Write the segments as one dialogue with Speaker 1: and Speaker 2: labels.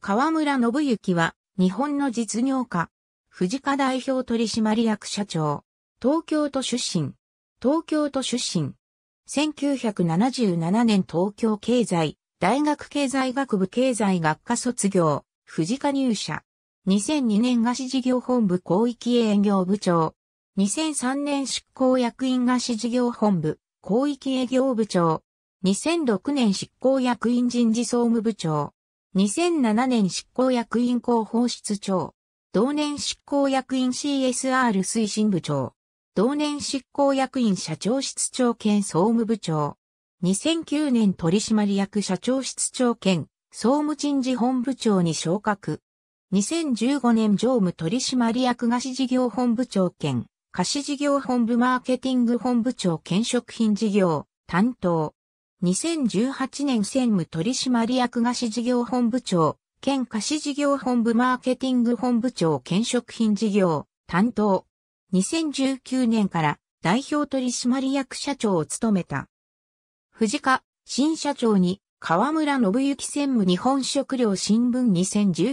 Speaker 1: 河
Speaker 2: 村信之は、日本の実業家、藤家代表取締役社長、東京都出身、東京都出身、1977年東京経済、大学経済学部経済学科卒業、藤家入社、2002年菓子事業本部広域営業部長、2003年執行役員菓子事業本部広域営業部長、2006年執行役員人事総務部長、2007年執行役員広報室長。同年執行役員 CSR 推進部長。同年執行役員社長室長兼総務部長。2009年取締役社長室長兼総務人事本部長に昇格。2015年常務取締役菓子事業本部長兼菓子事業本部マーケティング本部長兼食品事業担当。2018年専務取締役菓子事業本部長、県菓子事業本部マーケティング本部長兼食品事業担当。2019年から代表取締役社長を務めた。藤花新社長に河村信之専務日本食料新聞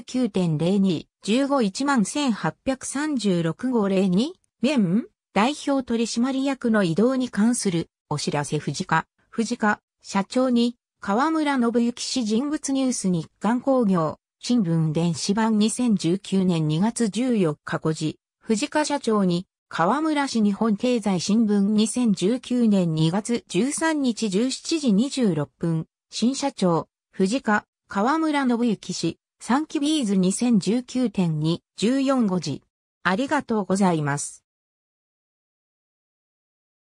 Speaker 2: 2019.02 151836号02面代表取締役の移動に関するお知らせ藤花藤花。社長に、河村信之氏人物ニュース日刊工業、新聞電子版2019年2月14日5時、藤川社長に、河村市日本経済新聞2019年2月13日17時26分、新社長、藤川、河村信之氏、ン期ビーズ2019.2、14時。ありがとうございます。